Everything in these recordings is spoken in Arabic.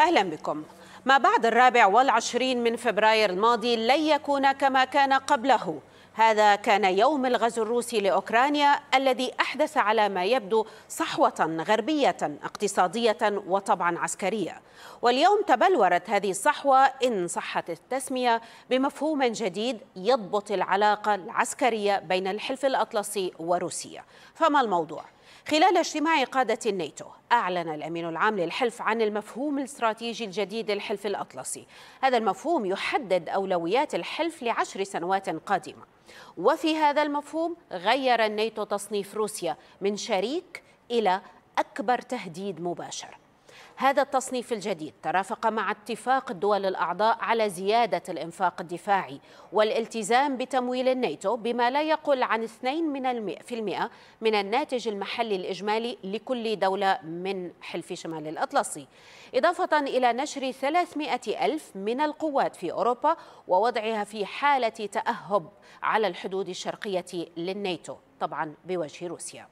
أهلا بكم ما بعد الرابع والعشرين من فبراير الماضي لن يكون كما كان قبله هذا كان يوم الغزو الروسي لاوكرانيا الذي احدث على ما يبدو صحوه غربيه اقتصاديه وطبعا عسكريه واليوم تبلورت هذه الصحوه ان صحت التسميه بمفهوم جديد يضبط العلاقه العسكريه بين الحلف الاطلسي وروسيا فما الموضوع خلال اجتماع قادة الناتو أعلن الأمين العام للحلف عن المفهوم الاستراتيجي الجديد للحلف الأطلسي هذا المفهوم يحدد أولويات الحلف لعشر سنوات قادمة وفي هذا المفهوم غير الناتو تصنيف روسيا من شريك إلى أكبر تهديد مباشر هذا التصنيف الجديد ترافق مع اتفاق الدول الأعضاء على زيادة الإنفاق الدفاعي والالتزام بتمويل الناتو بما لا يقل عن 2 من المئة من الناتج المحلي الإجمالي لكل دولة من حلف شمال الأطلسي إضافة إلى نشر 300 ألف من القوات في أوروبا ووضعها في حالة تأهب على الحدود الشرقية للناتو طبعا بوجه روسيا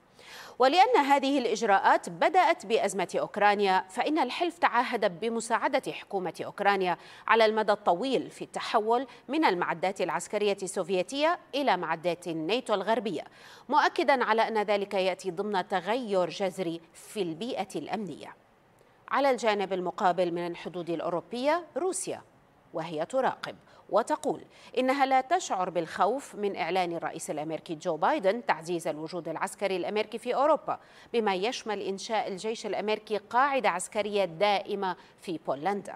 ولأن هذه الإجراءات بدأت بأزمة أوكرانيا فإن الحلف تعهد بمساعدة حكومة أوكرانيا على المدى الطويل في التحول من المعدات العسكرية السوفيتية إلى معدات الناتو الغربية مؤكدا على أن ذلك يأتي ضمن تغير جذري في البيئة الأمنية على الجانب المقابل من الحدود الأوروبية روسيا وهي تراقب وتقول إنها لا تشعر بالخوف من إعلان الرئيس الأمريكي جو بايدن تعزيز الوجود العسكري الأمريكي في أوروبا بما يشمل إنشاء الجيش الأمريكي قاعدة عسكرية دائمة في بولندا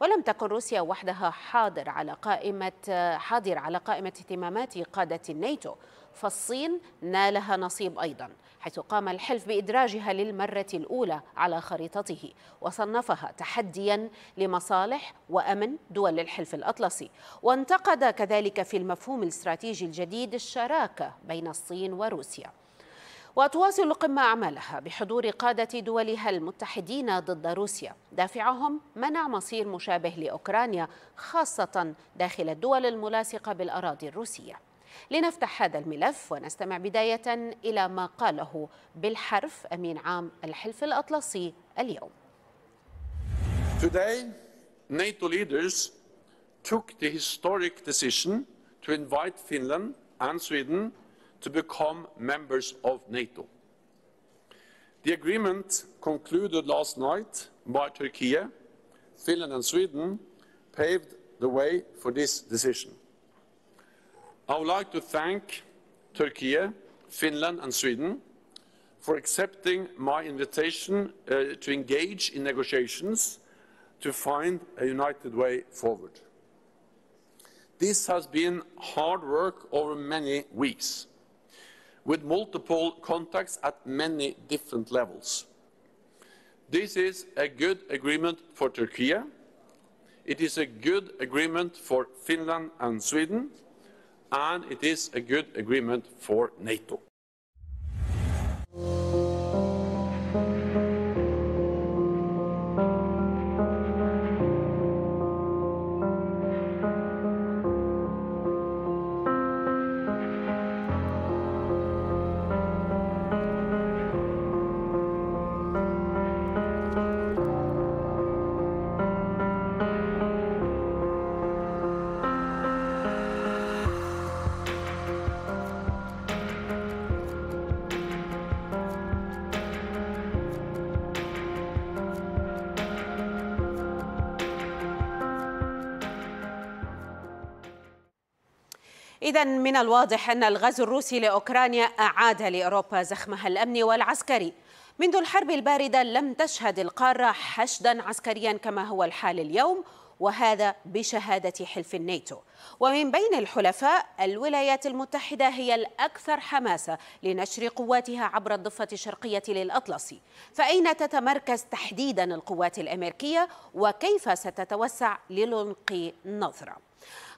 ولم تكن روسيا وحدها حاضر على قائمة حاضر على قائمة اهتمامات قادة الناتو فالصين نالها نصيب أيضا حيث قام الحلف بإدراجها للمرة الأولى على خريطته وصنفها تحديا لمصالح وأمن دول الحلف الأطلسي وانتقد كذلك في المفهوم الاستراتيجي الجديد الشراكة بين الصين وروسيا وتواصل القمة أعمالها بحضور قادة دولها المتحدين ضد روسيا دافعهم منع مصير مشابه لأوكرانيا خاصة داخل الدول الملاصقة بالأراضي الروسية لنفتح هذا الملف ونستمع بداية إلى ما قاله بالحرف أمين عام الحلف الأطلسي اليوم Today, NATO leaders took the historic decision to invite Finland and Sweden to become members of NATO. The agreement concluded last night by Turkey, Finland and Sweden paved the way for this decision. I would like to thank Turkey, Finland, and Sweden for accepting my invitation uh, to engage in negotiations to find a united way forward. This has been hard work over many weeks, with multiple contacts at many different levels. This is a good agreement for Turkey. It is a good agreement for Finland and Sweden, and it is a good agreement for NATO. إذا من الواضح أن الغزو الروسي لأوكرانيا أعاد لأوروبا زخمها الأمني والعسكري منذ الحرب الباردة لم تشهد القارة حشدا عسكريا كما هو الحال اليوم وهذا بشهادة حلف الناتو ومن بين الحلفاء الولايات المتحدة هي الأكثر حماسة لنشر قواتها عبر الضفة الشرقية للأطلسي فأين تتمركز تحديدا القوات الأمريكية وكيف ستتوسع للنقي نظرة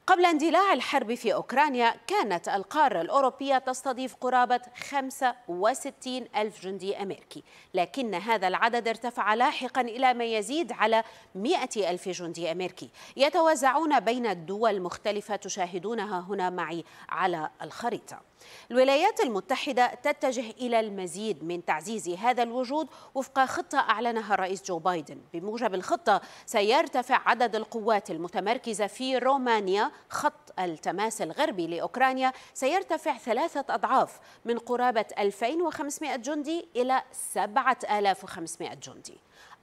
قبل اندلاع الحرب في أوكرانيا كانت القارة الأوروبية تستضيف قرابة 65 ألف جندي أمريكي لكن هذا العدد ارتفع لاحقا إلى ما يزيد على 100 ألف جندي أمريكي يتوزعون بين الدول المختلفة تشاهدونها هنا معي على الخريطة الولايات المتحدة تتجه إلى المزيد من تعزيز هذا الوجود وفق خطة أعلنها الرئيس جو بايدن بموجب الخطة سيرتفع عدد القوات المتمركزة في رومانيا خط التماس الغربي لأوكرانيا سيرتفع ثلاثة أضعاف من قرابة 2500 جندي إلى 7500 جندي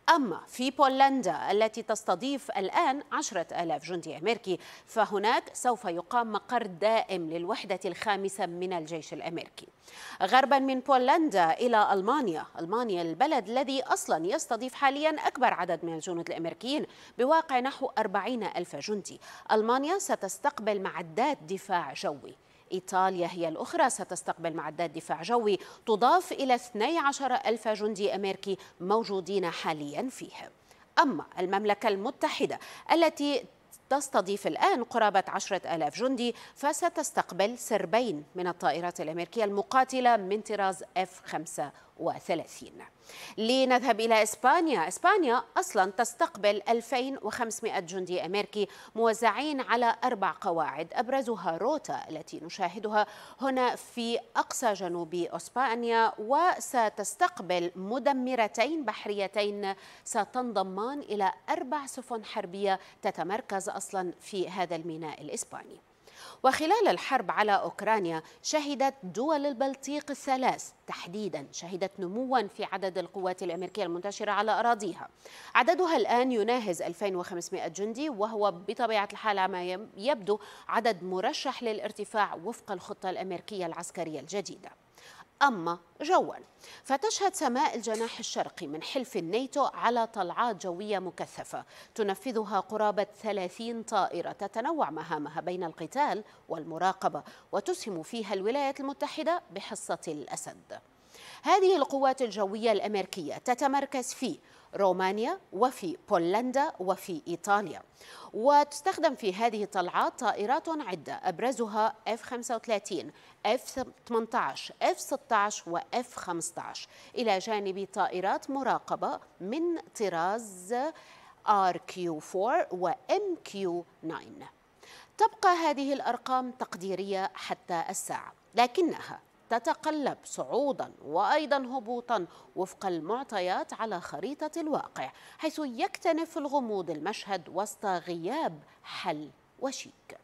أما في بولندا التي تستضيف الآن عشرة آلاف جندي أمريكي فهناك سوف يقام مقر دائم للوحدة الخامسة من الجيش الأمريكي غربا من بولندا إلى ألمانيا ألمانيا البلد الذي أصلا يستضيف حاليا أكبر عدد من الجنود الأمريكيين بواقع نحو أربعين ألف جندي ألمانيا ستستقبل معدات دفاع جوي إيطاليا هي الأخرى ستستقبل معدات دفاع جوي تضاف إلى 12 ألف جندي أمريكي موجودين حاليا فيه أما المملكة المتحدة التي تستضيف الآن قرابة عشرة ألاف جندي فستستقبل سربين من الطائرات الأمريكية المقاتلة من طراز F-35 2030 لنذهب إلى إسبانيا إسبانيا أصلا تستقبل 2500 جندي أمريكي موزعين على أربع قواعد أبرزها روتا التي نشاهدها هنا في أقصى جنوب إسبانيا وستستقبل مدمرتين بحريتين ستنضمان إلى أربع سفن حربية تتمركز أصلا في هذا الميناء الإسباني وخلال الحرب على أوكرانيا شهدت دول البلطيق الثلاث تحديدا شهدت نموا في عدد القوات الأمريكية المنتشرة على أراضيها عددها الآن يناهز 2500 جندي وهو بطبيعة الحال ما يبدو عدد مرشح للارتفاع وفق الخطة الأمريكية العسكرية الجديدة أما جوا فتشهد سماء الجناح الشرقي من حلف الناتو على طلعات جوية مكثفة تنفذها قرابة 30 طائرة تتنوع مهامها بين القتال والمراقبة وتسهم فيها الولايات المتحدة بحصة الأسد هذه القوات الجوية الأمريكية تتمركز في رومانيا وفي بولندا وفي إيطاليا وتستخدم في هذه الطلعات طائرات عدة أبرزها F-35 F-18 F-16 و F-15 إلى جانب طائرات مراقبة من طراز RQ-4 و MQ-9 تبقى هذه الأرقام تقديرية حتى الساعة لكنها تتقلب صعودا وأيضا هبوطا وفق المعطيات على خريطة الواقع حيث يكتنف الغموض المشهد وسط غياب حل وشيك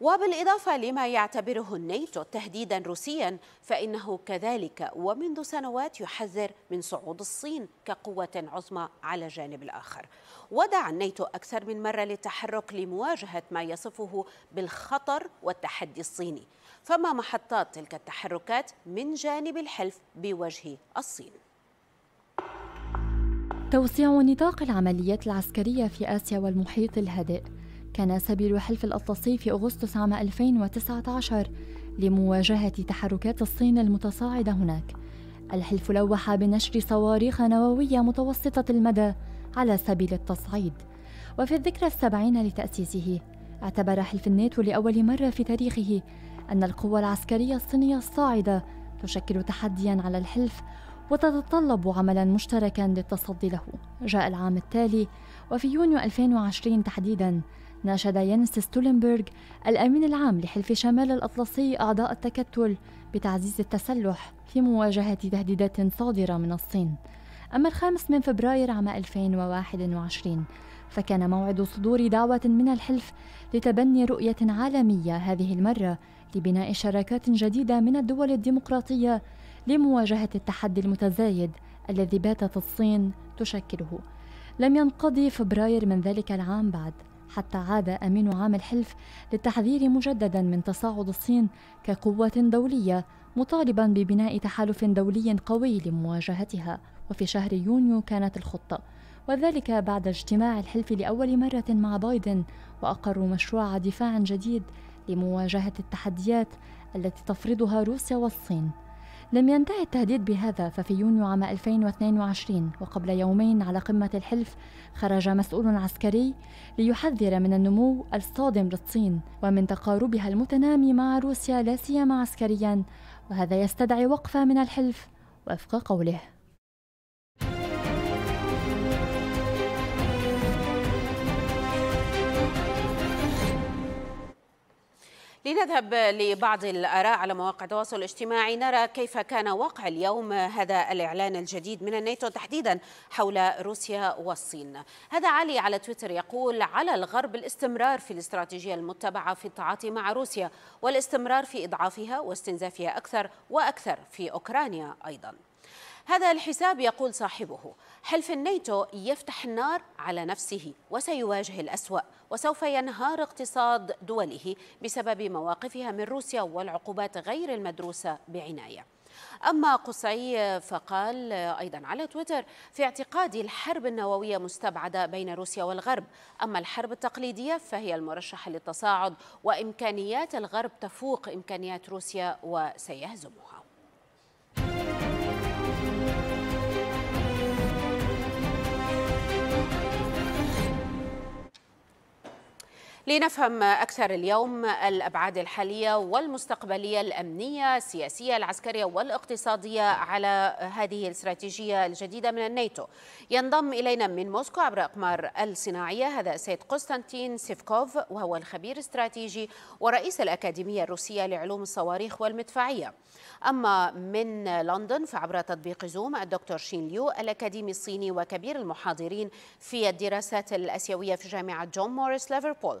وبالإضافة لما يعتبره الناتو تهديدا روسيا فإنه كذلك ومنذ سنوات يحذر من صعود الصين كقوة عظمى على الجانب الآخر ودع الناتو أكثر من مرة للتحرك لمواجهة ما يصفه بالخطر والتحدي الصيني فما محطات تلك التحركات من جانب الحلف بوجه الصين توسيع نطاق العمليات العسكرية في آسيا والمحيط الهادئ كان سبيل حلف الأطلسي في أغسطس عام 2019 لمواجهة تحركات الصين المتصاعدة هناك الحلف لوح بنشر صواريخ نووية متوسطة المدى على سبيل التصعيد وفي الذكرى السبعين لتأسيسه اعتبر حلف الناتو لأول مرة في تاريخه أن القوة العسكرية الصينية الصاعدة تشكل تحديا على الحلف وتتطلب عملا مشتركا للتصدي له جاء العام التالي وفي يونيو 2020 تحديدا ناشد يانس ستولنبرغ الأمين العام لحلف شمال الأطلسي أعضاء التكتل بتعزيز التسلح في مواجهة تهديدات صادرة من الصين أما الخامس من فبراير عام 2021 فكان موعد صدور دعوة من الحلف لتبني رؤية عالمية هذه المرة لبناء شراكات جديدة من الدول الديمقراطية لمواجهة التحدي المتزايد الذي باتت الصين تشكله لم ينقضي فبراير من ذلك العام بعد حتى عاد أمين عام الحلف للتحذير مجددا من تصاعد الصين كقوة دولية مطالبا ببناء تحالف دولي قوي لمواجهتها وفي شهر يونيو كانت الخطة وذلك بعد اجتماع الحلف لأول مرة مع بايدن وأقروا مشروع دفاع جديد لمواجهة التحديات التي تفرضها روسيا والصين لم ينتهي التهديد بهذا ففي يونيو عام 2022 وقبل يومين على قمة الحلف خرج مسؤول عسكري ليحذر من النمو الصادم للصين ومن تقاربها المتنامي مع روسيا لا سيما عسكريا وهذا يستدعي وقفة من الحلف وفق قوله لنذهب لبعض الآراء على مواقع التواصل الاجتماعي نرى كيف كان واقع اليوم هذا الإعلان الجديد من الناتو تحديدا حول روسيا والصين هذا علي على تويتر يقول على الغرب الاستمرار في الاستراتيجية المتبعة في التعاطي مع روسيا والاستمرار في إضعافها واستنزافها أكثر وأكثر في أوكرانيا أيضاً هذا الحساب يقول صاحبه حلف الناتو يفتح النار على نفسه وسيواجه الأسوأ وسوف ينهار اقتصاد دوله بسبب مواقفها من روسيا والعقوبات غير المدروسة بعناية أما قصعي فقال أيضا على تويتر في اعتقادي الحرب النووية مستبعدة بين روسيا والغرب أما الحرب التقليدية فهي المرشحة للتصاعد وإمكانيات الغرب تفوق إمكانيات روسيا وسيهزمها لنفهم أكثر اليوم الأبعاد الحالية والمستقبلية الأمنية السياسية العسكرية والاقتصادية على هذه الاستراتيجية الجديدة من الناتو ينضم إلينا من موسكو عبر أقمار الصناعية هذا السيد قسطنطين سيفكوف وهو الخبير الاستراتيجي ورئيس الأكاديمية الروسية لعلوم الصواريخ والمدفعية أما من لندن فعبر تطبيق زوم الدكتور شين ليو الأكاديمي الصيني وكبير المحاضرين في الدراسات الأسيوية في جامعة جون موريس ليفربول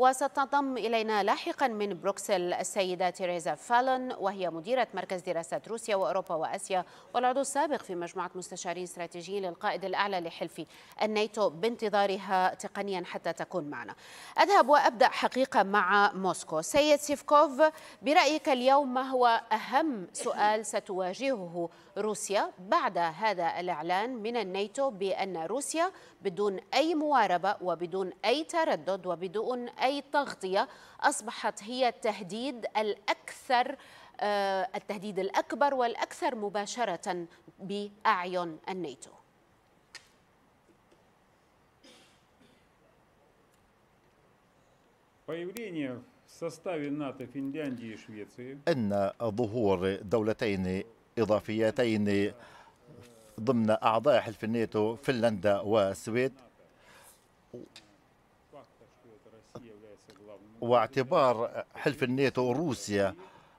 وستنضم إلينا لاحقا من بروكسل السيدة تيريزا فالون وهي مديرة مركز دراسات روسيا وأوروبا وأسيا والعضو السابق في مجموعة مستشارين استراتيجيين للقائد الأعلى لحلف الناتو بانتظارها تقنيا حتى تكون معنا أذهب وأبدأ حقيقة مع موسكو سيد سيفكوف برأيك اليوم ما هو أهم سؤال ستواجهه روسيا بعد هذا الإعلان من الناتو بأن روسيا بدون أي مواربة وبدون أي تردد وبدون أي أي تغطية أصبحت هي التهديد الأكثر آه، التهديد الأكبر والأكثر مباشرة بأعين الناتو أن ظهور دولتين إضافيتين ضمن أعضاء حلف الناتو فنلندا والسويد واعتبار حلف الناتو روسيا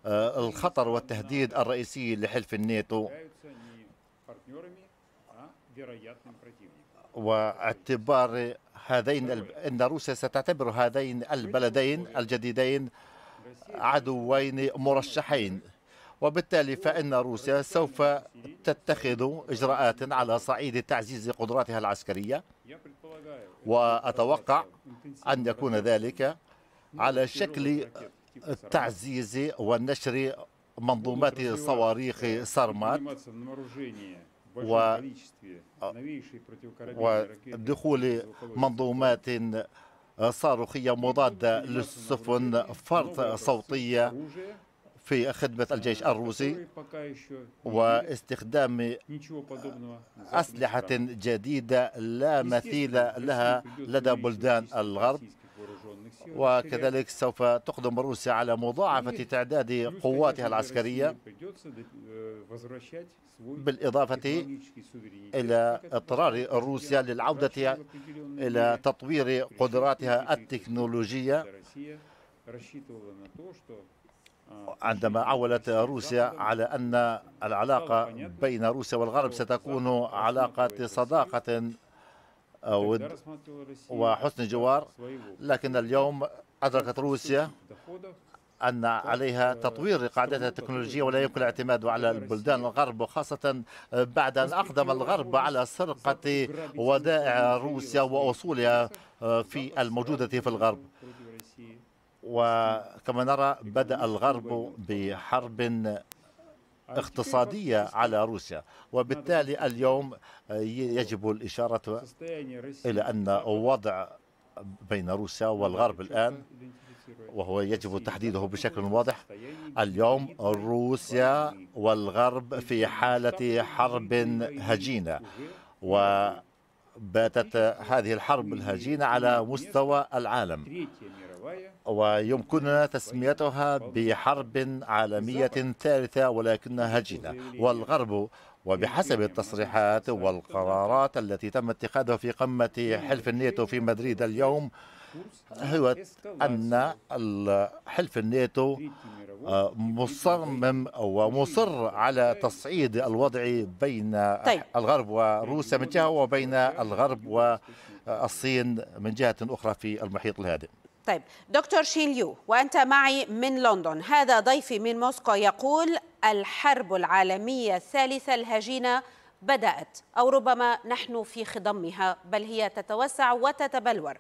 آه، الخطر والتهديد الرئيسي لحلف الناتو واعتبار هذين ان روسيا ستعتبر هذين البلدين الجديدين عدوين مرشحين وبالتالي فإن روسيا سوف تتخذ إجراءات على صعيد تعزيز قدراتها العسكرية وأتوقع أن يكون ذلك على شكل تعزيز ونشر منظومات صواريخ سرمات و ودخول منظومات صاروخية مضادة للسفن فرط صوتية في خدمة الجيش الروسي واستخدام أسلحة جديدة لا مثيل لها لدى بلدان الغرب وكذلك سوف تقدم روسيا على مضاعفة تعداد قواتها العسكرية آه، بالإضافة إلى اضطرار آه، روسيا للعودة إلى تطوير قدراتها التكنولوجية عندما عولت روسيا على أن العلاقة بين روسيا والغرب ستكون علاقة صداقة ود وحسن الجوار لكن اليوم أدركت روسيا أن عليها تطوير قاعدتها التكنولوجية ولا يمكن الاعتماد على البلدان الغرب وخاصة بعد أن أقدم الغرب على سرقة ودائع روسيا وأصولها آه، في الموجودة في الغرب وكما نرى بدأ الغرب بحرب اقتصادية على روسيا وبالتالي اليوم يجب الإشارة إلى أن وضع بين روسيا والغرب الآن وهو يجب تحديده بشكل واضح اليوم روسيا والغرب في حالة حرب هجينة و باتت هذه الحرب الهجينة على مستوى العالم ويمكننا تسميتها بحرب عالمية ثالثة ولكنها هجينة والغرب وبحسب التصريحات والقرارات التي تم اتخاذها في قمة حلف الناتو في مدريد اليوم هو أن حلف الناتو آه، مصمم ومصر على تصعيد الوضع بين طيب. الغرب وروسيا من جهة وبين الغرب والصين من جهة أخرى في المحيط الهادئ طيب دكتور شيليو وأنت معي من لندن هذا ضيفي من موسكو يقول الحرب العالمية الثالثة الهجينة بدأت أو ربما نحن في خضمها بل هي تتوسع وتتبلور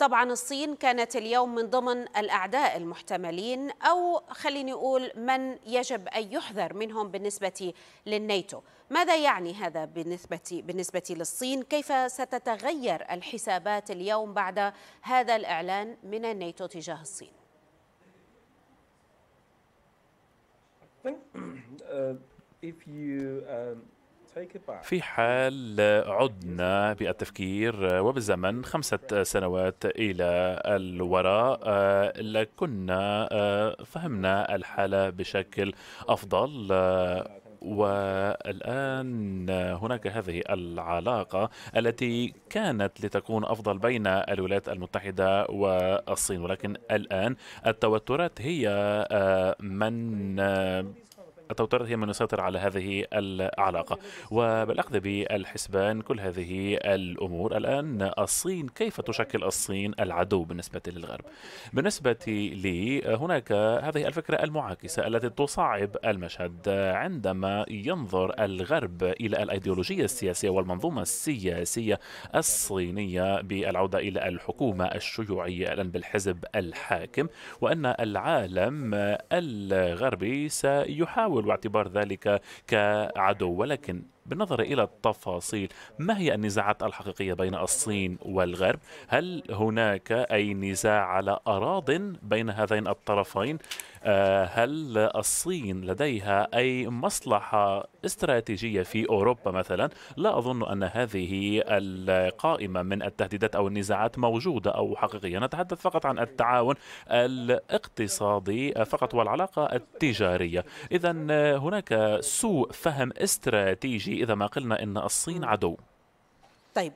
طبعا الصين كانت اليوم من ضمن الأعداء المحتملين أو خليني أقول من يجب أن يحذر منهم بالنسبة للنيتو ماذا يعني هذا بالنسبة, بالنسبة للصين؟ كيف ستتغير الحسابات اليوم بعد هذا الإعلان من النيتو تجاه الصين؟ uh, if you um, في حال عدنا بالتفكير وبالزمن خمسة سنوات إلى الوراء لكنا آه، آه، فهمنا الحالة بشكل أفضل آه، والآن هناك هذه العلاقة التي كانت لتكون أفضل بين الولايات المتحدة والصين ولكن الآن التوترات هي من التوترات هي من يسيطر على هذه العلاقة وبالأخذ بالحسبان كل هذه الأمور الآن الصين كيف تشكل الصين العدو بالنسبة للغرب بالنسبة لي هناك هذه الفكرة المعاكسة التي تصعب المشهد عندما ينظر الغرب إلى الأيديولوجية السياسية والمنظومة السياسية الصينية بالعودة إلى الحكومة الشيوعية الآن بالحزب الحاكم وأن العالم الغربي سيحاول الدول واعتبار ذلك كعدو ولكن بالنظر إلى التفاصيل ما هي النزاعات الحقيقية بين الصين والغرب هل هناك أي نزاع على أراض بين هذين الطرفين آه، هل الصين لديها أي مصلحة استراتيجية في أوروبا مثلا لا أظن أن هذه القائمة من التهديدات أو النزاعات موجودة أو حقيقية نتحدث فقط عن التعاون الاقتصادي فقط والعلاقة التجارية إذا آه، هناك سوء فهم استراتيجي إذا ما قلنا أن الصين عدو طيب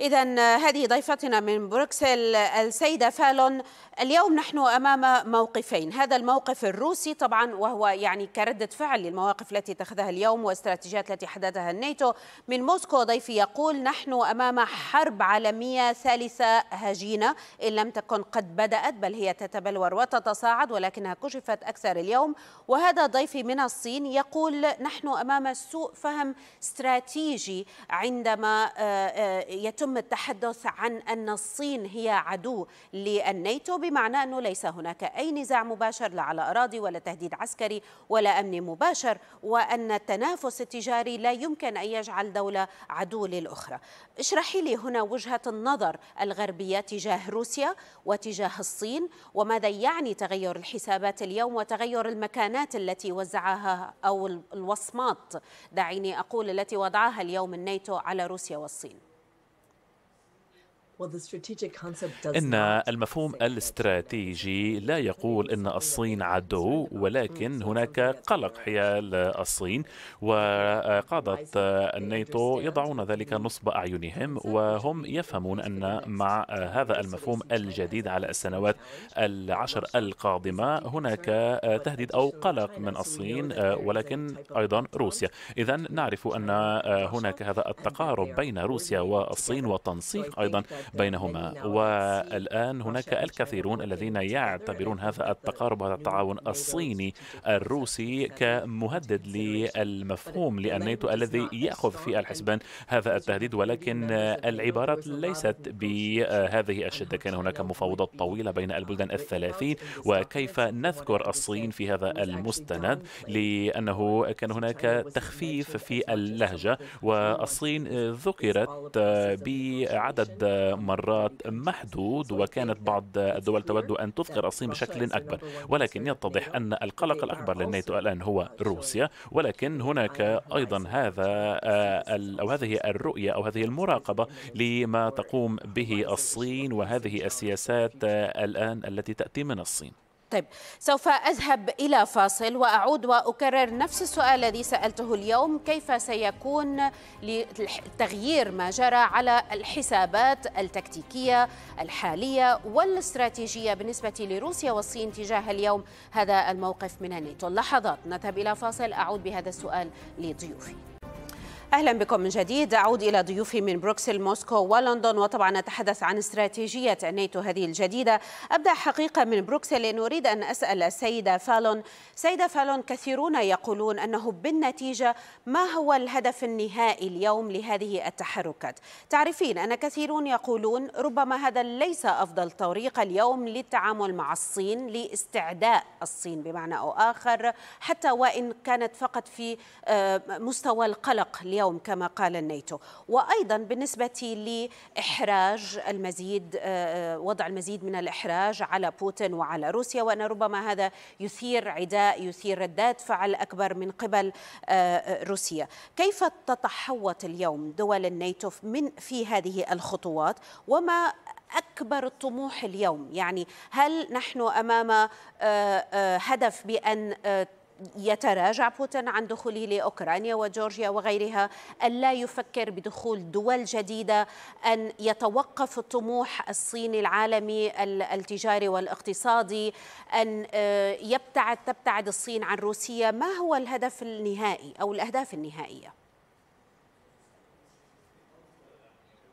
إذا هذه ضيفتنا من بروكسل السيدة فالون اليوم نحن أمام موقفين هذا الموقف الروسي طبعا وهو يعني كردة فعل للمواقف التي اتخذها اليوم والاستراتيجيات التي حددها الناتو من موسكو ضيفي يقول نحن أمام حرب عالمية ثالثة هجينة إن لم تكن قد بدأت بل هي تتبلور وتتصاعد ولكنها كشفت أكثر اليوم وهذا ضيفي من الصين يقول نحن أمام سوء فهم استراتيجي عندما آه، آه، يتم يتم التحدث عن أن الصين هي عدو للناتو بمعنى أنه ليس هناك أي نزاع مباشر لا على أراضي ولا تهديد عسكري ولا أمن مباشر وأن التنافس التجاري لا يمكن أن يجعل دولة عدو للأخرى اشرحي لي هنا وجهة النظر الغربية تجاه روسيا وتجاه الصين وماذا يعني تغير الحسابات اليوم وتغير المكانات التي وزعها أو الوصمات دعيني أقول التي وضعها اليوم الناتو على روسيا والصين إن المفهوم الاستراتيجي لا يقول إن الصين عدو ولكن هناك قلق حيال الصين وقادة الناتو يضعون ذلك نصب أعينهم وهم يفهمون أن مع هذا المفهوم الجديد على السنوات العشر القادمة هناك تهديد أو قلق من الصين ولكن أيضا روسيا إذا نعرف أن هناك هذا التقارب بين روسيا والصين وتنسيق أيضا بينهما والآن هناك الكثيرون الذين يعتبرون هذا التقارب وهذا التعاون الصيني الروسي كمهدد للمفهوم للناتو الذي يأخذ في الحسبان هذا التهديد ولكن العبارات ليست بهذه الشدة كان هناك مفاوضات طويلة بين البلدان الثلاثين وكيف نذكر الصين في هذا المستند لأنه كان هناك تخفيف في اللهجة والصين ذكرت بعدد مرات محدود وكانت بعض الدول تود أن تذكر الصين بشكل أكبر ولكن يتضح أن القلق الأكبر للناتو الآن هو روسيا ولكن هناك أيضا هذا آه، أو هذه الرؤية أو هذه المراقبة لما تقوم به الصين وهذه السياسات آه، الآن التي تأتي من الصين طيب سوف أذهب إلى فاصل وأعود وأكرر نفس السؤال الذي سألته اليوم كيف سيكون تغيير ما جرى على الحسابات التكتيكية الحالية والاستراتيجية بالنسبة لروسيا والصين تجاه اليوم هذا الموقف من الناتو لحظات نذهب إلى فاصل أعود بهذا السؤال لضيوفي اهلا بكم من جديد اعود الى ضيوفي من بروكسل موسكو ولندن وطبعا نتحدث عن استراتيجيه الناتو هذه الجديده ابدا حقيقه من بروكسل لان اريد ان اسال السيده فالون سيده فالون كثيرون يقولون انه بالنتيجه ما هو الهدف النهائي اليوم لهذه التحركات تعرفين ان كثيرون يقولون ربما هذا ليس افضل طريقه اليوم للتعامل مع الصين لاستعداء الصين بمعنى او اخر حتى وان كانت فقط في آه، مستوى القلق اليوم كما قال الناتو وأيضا بالنسبة لإحراج المزيد آه، آه، وضع المزيد من الإحراج على بوتين وعلى روسيا وأن ربما هذا يثير عداء يثير ردات فعل أكبر من قبل آه، روسيا كيف تتحوط اليوم دول الناتو من في هذه الخطوات وما أكبر الطموح اليوم يعني هل نحن أمام هدف بأن يتراجع بوتين عن دخوله لاوكرانيا وجورجيا وغيرها أن لا يفكر بدخول دول جديده ان يتوقف الطموح الصيني العالمي التجاري والاقتصادي ان آه، يبتعد تبتعد الصين عن روسيا ما هو الهدف النهائي او الاهداف النهائيه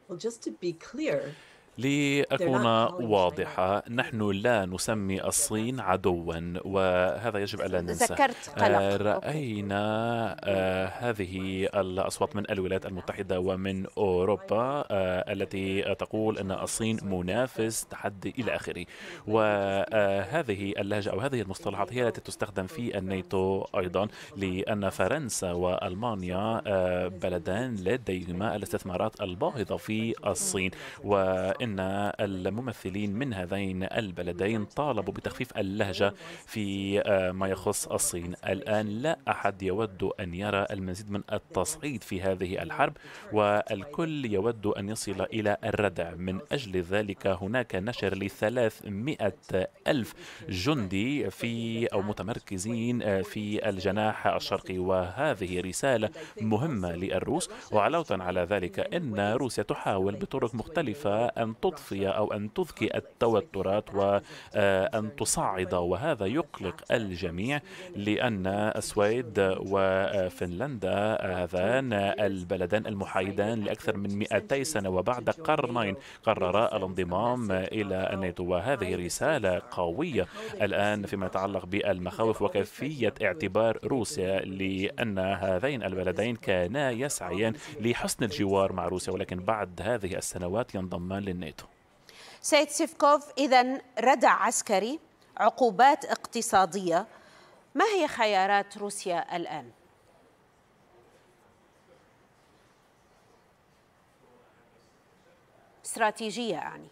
Well, just to be clear, لأكون واضحة نحن لا نسمي الصين عدوا وهذا يجب ألا ننسى ذكرت آه، قلق رأينا آه، هذه الأصوات من الولايات المتحدة ومن أوروبا آه، التي تقول أن الصين منافس تحدي إلى آخره وهذه اللهجة أو هذه المصطلحات هي التي تستخدم في الناتو أيضا لأن فرنسا وألمانيا بلدان لديهما الاستثمارات الباهظة في الصين و أن الممثلين من هذين البلدين طالبوا بتخفيف اللهجة في آه، ما يخص الصين الآن لا أحد يود أن يرى المزيد من التصعيد في هذه الحرب والكل يود أن يصل إلى الردع من أجل ذلك هناك نشر مئة ألف جندي في أو متمركزين آه، في الجناح الشرقي وهذه رسالة مهمة للروس وعلاوة على ذلك أن روسيا تحاول بطرق مختلفة أن أن تطفي أو أن تذكي التوترات وأن تصعد وهذا يقلق الجميع لأن السويد وفنلندا هذان البلدان المحايدان لأكثر من 200 سنة وبعد قرنين قررا الانضمام إلى الناتو وهذه رسالة قوية الآن فيما يتعلق بالمخاوف وكيفية اعتبار روسيا لأن هذين البلدين كانا يسعيان لحسن الجوار مع روسيا ولكن بعد هذه السنوات ينضمان للناتو الناتو سيد سيفكوف إذا ردع عسكري عقوبات اقتصادية ما هي خيارات روسيا الآن؟ استراتيجية أعني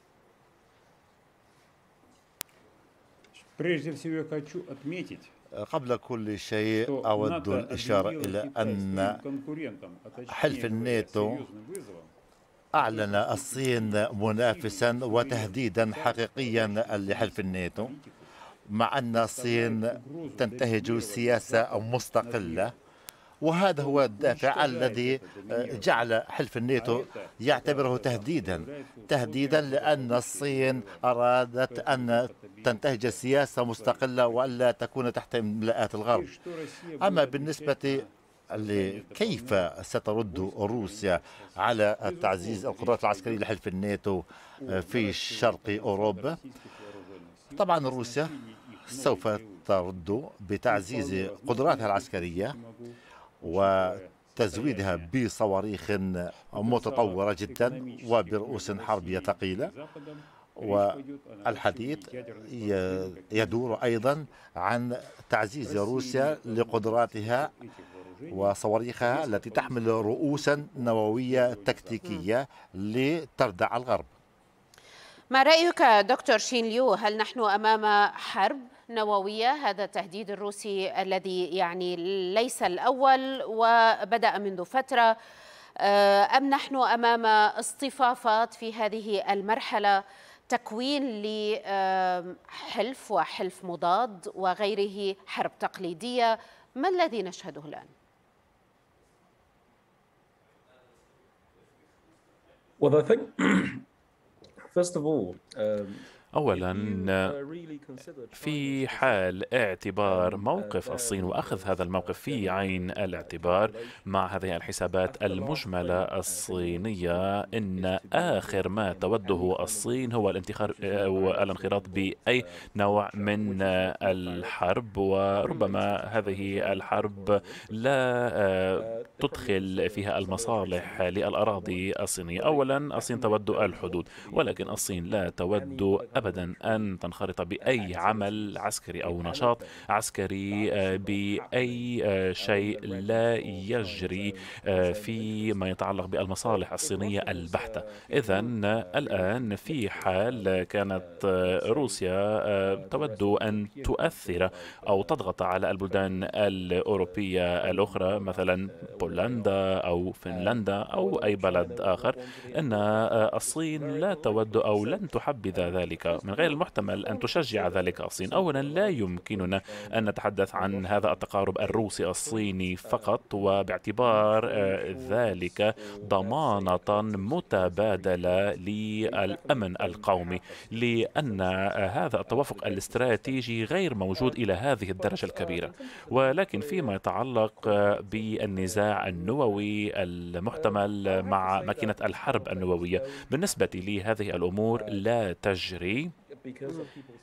قبل كل شيء أود الإشارة إلى أن حلف الناتو أعلن الصين منافسا وتهديدا حقيقيا لحلف الناتو مع أن الصين تنتهج سياسة مستقلة وهذا هو الدافع الذي آه، جعل حلف الناتو يعتبره تهديدا تهديدا لأن الصين أرادت أن تنتهج سياسة مستقلة وألا تكون تحت إملاءات الغرب أما بالنسبة كيف سترد روسيا على تعزيز القدرات العسكرية لحلف الناتو في شرق أوروبا طبعا روسيا سوف ترد بتعزيز قدراتها العسكرية وتزويدها بصواريخ متطورة جدا وبرؤوس حربية ثقيلة والحديث يدور أيضا عن تعزيز روسيا لقدراتها وصواريخها التي تحمل رؤوسا نووية تكتيكية لتردع الغرب ما رأيك دكتور شين ليو هل نحن أمام حرب نووية هذا التهديد الروسي الذي يعني ليس الأول وبدأ منذ فترة آه، أم نحن أمام اصطفافات في هذه المرحلة تكوين لحلف آه، وحلف مضاد وغيره حرب تقليدية ما الذي نشهده الآن؟ Well, I think, first of all, um, اولا uh, في حال اعتبار uh, موقف uh, الصين واخذ هذا الموقف في عين الاعتبار مع هذه الحسابات المجمله الصينيه ان اخر ما توده الصين هو الانتخار آه، الانخراط باي نوع من الحرب وربما هذه الحرب لا آه، تدخل فيها المصالح للاراضي الصينيه اولا الصين تود الحدود ولكن الصين لا تود أبدا أن تنخرط بأي عمل عسكري أو نشاط عسكري بأي شيء لا يجري فيما يتعلق بالمصالح الصينية البحتة إذا الآن في حال كانت روسيا تود أن تؤثر أو تضغط على البلدان الأوروبية الأخرى مثلا بولندا أو فنلندا أو أي بلد آخر إن الصين لا تود أو لن تحبذ ذلك من غير المحتمل أن تشجع ذلك الصين أولا لا يمكننا أن نتحدث عن هذا التقارب الروسي الصيني فقط وباعتبار آه، ذلك ضمانة متبادلة للأمن القومي لأن آه، هذا التوافق الاستراتيجي غير موجود إلى هذه الدرجة الكبيرة ولكن فيما يتعلق آه، بالنزاع النووي المحتمل مع ماكينة الحرب النووية بالنسبة لي هذه الأمور لا تجري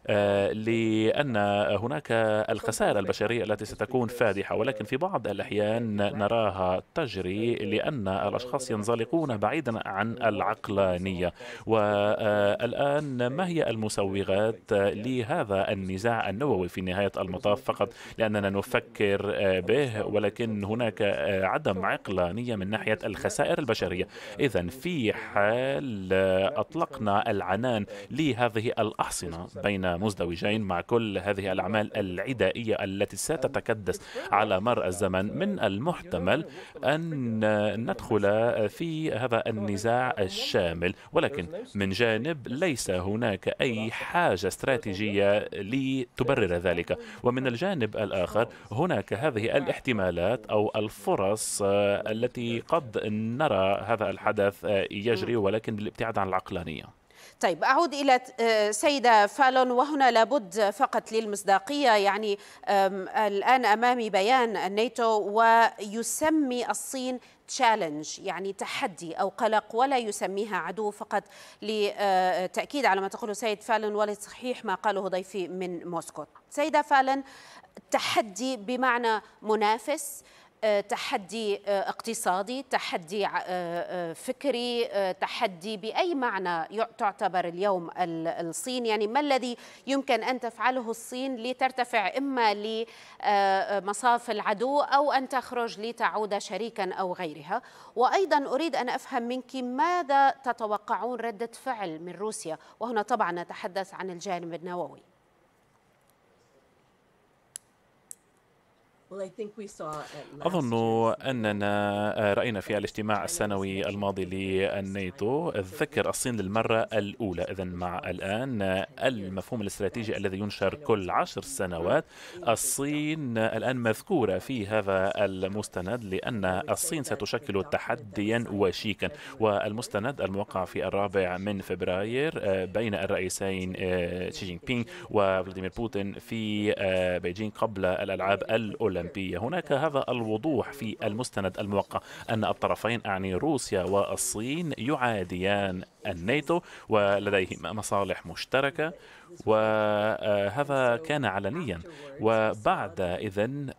آه، لأن هناك الخسائر البشرية التي ستكون فادحة ولكن في بعض الأحيان نراها تجري لأن الأشخاص ينزلقون بعيدا عن العقلانية والآن ما هي المسوغات لهذا النزاع النووي في نهاية المطاف فقط لأننا نفكر به ولكن هناك عدم عقلانية من ناحية الخسائر البشرية إذا في حال أطلقنا العنان لهذه الأحوال المحصنة بين مزدوجين مع كل هذه الأعمال العدائية التي ستتكدس على مر الزمن من المحتمل أن ندخل في هذا النزاع الشامل ولكن من جانب ليس هناك أي حاجة استراتيجية لتبرر ذلك ومن الجانب الآخر هناك هذه الاحتمالات أو الفرص التي قد نرى هذا الحدث يجري ولكن بالابتعاد عن العقلانية طيب أعود إلى آه، سيدة فالون وهنا لابد فقط للمصداقية يعني الآن أمامي بيان الناتو ويسمي الصين تشالنج يعني تحدي او قلق ولا يسميها عدو فقط لتاكيد آه، على ما تقوله سيد فالون ولصحيح ما قاله ضيفي من موسكو. سيده فالون تحدي بمعنى منافس آه، تحدي آه، اقتصادي تحدي آه، فكري تحدي بأي معنى تعتبر اليوم الصين يعني ما الذي يمكن أن تفعله الصين لترتفع إما لمصاف العدو أو أن تخرج لتعود شريكا أو غيرها وأيضا أريد أن أفهم منك ماذا تتوقعون ردة فعل من روسيا وهنا طبعا نتحدث عن الجانب النووي أظن أننا رأينا في الاجتماع السنوي الماضي للناتو ذكر الصين للمرة الأولى إذا مع الآن المفهوم الاستراتيجي الذي ينشر كل عشر سنوات الصين الآن مذكورة في هذا المستند لأن الصين ستشكل تحديا وشيكا والمستند الموقع في الرابع من فبراير بين الرئيسين آه، شي جين بينغ وفلاديمير بوتين في آه، بيجين قبل الألعاب الأولى الأولمبية هناك هذا الوضوح في المستند الموقع أن الطرفين أعني روسيا والصين يعاديان الناتو ولديهما مصالح مشتركة وهذا كان علنيا وبعد إذن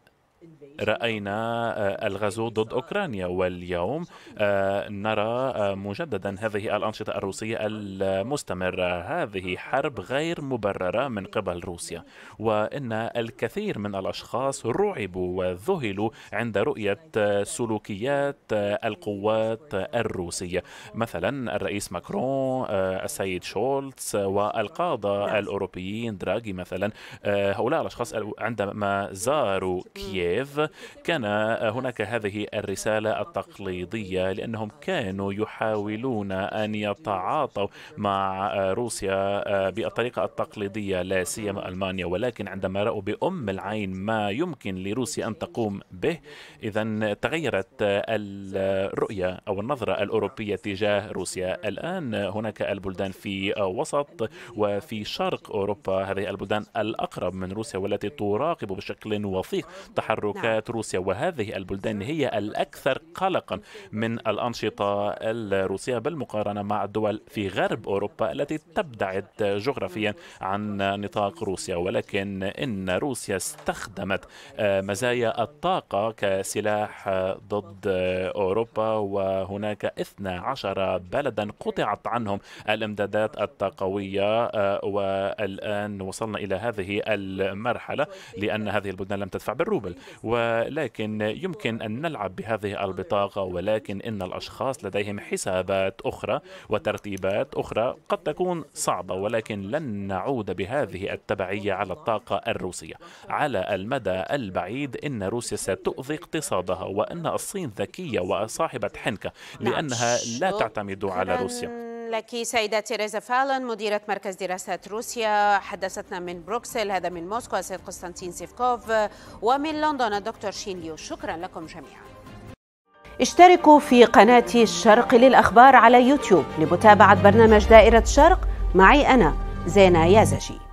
رأينا آه، الغزو ضد أوكرانيا واليوم آه، نرى آه، مجددا هذه الأنشطة الروسية المستمرة هذه حرب غير مبررة من قبل روسيا وإن الكثير من الأشخاص رعبوا وذهلوا عند رؤية سلوكيات القوات الروسية مثلا الرئيس ماكرون السيد شولتز والقادة الأوروبيين دراغي مثلا هؤلاء الأشخاص عندما زاروا كييف كان هناك هذه الرسالة التقليدية لأنهم كانوا يحاولون أن يتعاطوا مع روسيا بالطريقة التقليدية لا سيما ألمانيا ولكن عندما رأوا بأم العين ما يمكن لروسيا أن تقوم به إذا تغيرت الرؤية أو النظرة الأوروبية تجاه روسيا الآن هناك البلدان في وسط وفي شرق أوروبا هذه البلدان الأقرب من روسيا والتي تراقب بشكل وثيق تحركات شركات روسيا وهذه البلدان هي الأكثر قلقا من الأنشطة الروسية بالمقارنة مع الدول في غرب أوروبا التي تبتعد جغرافيا عن نطاق روسيا ولكن إن روسيا استخدمت مزايا الطاقة كسلاح ضد أوروبا وهناك 12 بلدا قطعت عنهم الإمدادات الطاقوية والآن وصلنا إلى هذه المرحلة لأن هذه البلدان لم تدفع بالروبل و ولكن يمكن أن نلعب بهذه البطاقة ولكن إن الأشخاص لديهم حسابات أخرى وترتيبات أخرى قد تكون صعبة ولكن لن نعود بهذه التبعية على الطاقة الروسية على المدى البعيد إن روسيا ستؤذي اقتصادها وأن الصين ذكية وصاحبة حنكة نعم. لأنها لا تعتمد على روسيا لك سيدة تيريزا فالن مديرة مركز دراسات روسيا حدثتنا من بروكسل هذا من موسكو السيد قسطنطين سيفكوف ومن لندن الدكتور شين ليو شكرا لكم جميعا اشتركوا في قناة الشرق للأخبار على يوتيوب لمتابعة برنامج دائرة الشرق معي أنا زينة يازجي